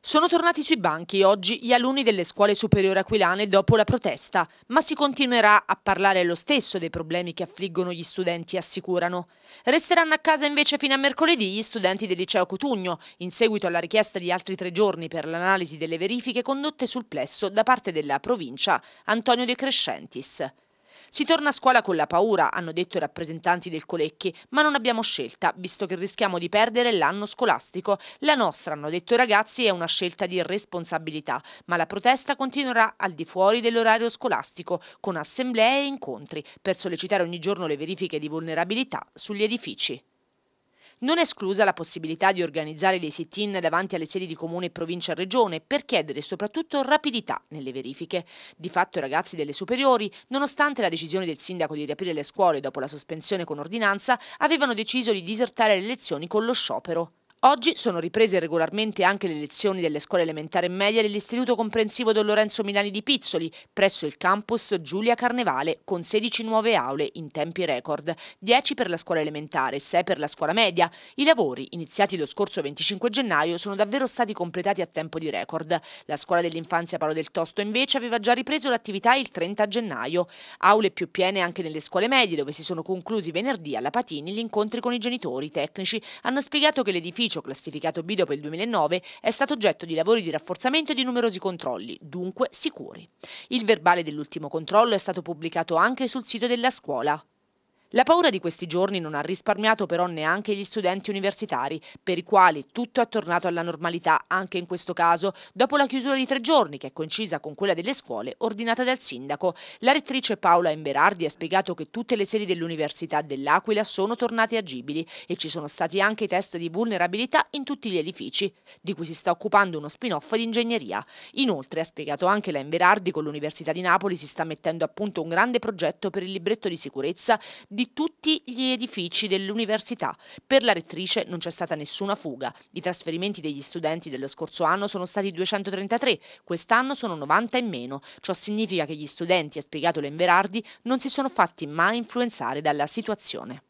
Sono tornati sui banchi oggi gli alunni delle scuole superiori aquilane dopo la protesta, ma si continuerà a parlare lo stesso dei problemi che affliggono gli studenti, assicurano. Resteranno a casa invece fino a mercoledì gli studenti del liceo Cotugno, in seguito alla richiesta di altri tre giorni per l'analisi delle verifiche condotte sul plesso da parte della provincia Antonio De Crescentis. Si torna a scuola con la paura, hanno detto i rappresentanti del Colecchi, ma non abbiamo scelta, visto che rischiamo di perdere l'anno scolastico. La nostra, hanno detto i ragazzi, è una scelta di responsabilità, ma la protesta continuerà al di fuori dell'orario scolastico, con assemblee e incontri, per sollecitare ogni giorno le verifiche di vulnerabilità sugli edifici. Non è esclusa la possibilità di organizzare dei sit-in davanti alle sedi di comune, provincia e regione per chiedere soprattutto rapidità nelle verifiche. Di fatto i ragazzi delle superiori, nonostante la decisione del sindaco di riaprire le scuole dopo la sospensione con ordinanza, avevano deciso di disertare le lezioni con lo sciopero. Oggi sono riprese regolarmente anche le lezioni delle scuole elementari e medie dell'Istituto Comprensivo Don Lorenzo Milani di Pizzoli, presso il campus Giulia Carnevale, con 16 nuove aule in tempi record, 10 per la scuola elementare e 6 per la scuola media. I lavori, iniziati lo scorso 25 gennaio, sono davvero stati completati a tempo di record. La scuola dell'infanzia Paolo del Tosto, invece, aveva già ripreso l'attività il 30 gennaio. Aule più piene anche nelle scuole medie, dove si sono conclusi venerdì alla Patini gli incontri con i genitori. I tecnici hanno spiegato che l'edificio l'edificio classificato B dopo il 2009 è stato oggetto di lavori di rafforzamento e di numerosi controlli, dunque sicuri. Il verbale dell'ultimo controllo è stato pubblicato anche sul sito della scuola. La paura di questi giorni non ha risparmiato però neanche gli studenti universitari, per i quali tutto è tornato alla normalità, anche in questo caso, dopo la chiusura di tre giorni, che è coincisa con quella delle scuole, ordinata dal sindaco. La rettrice Paola Emberardi ha spiegato che tutte le sedi dell'Università dell'Aquila sono tornate agibili e ci sono stati anche i test di vulnerabilità in tutti gli edifici, di cui si sta occupando uno spin-off di ingegneria. Inoltre, ha spiegato anche la Emberardi, con l'Università di Napoli si sta mettendo a punto un grande progetto per il libretto di sicurezza di tutti gli edifici dell'università. Per la rettrice non c'è stata nessuna fuga. I trasferimenti degli studenti dello scorso anno sono stati 233, quest'anno sono 90 in meno. Ciò significa che gli studenti, ha spiegato Lemberardi, non si sono fatti mai influenzare dalla situazione.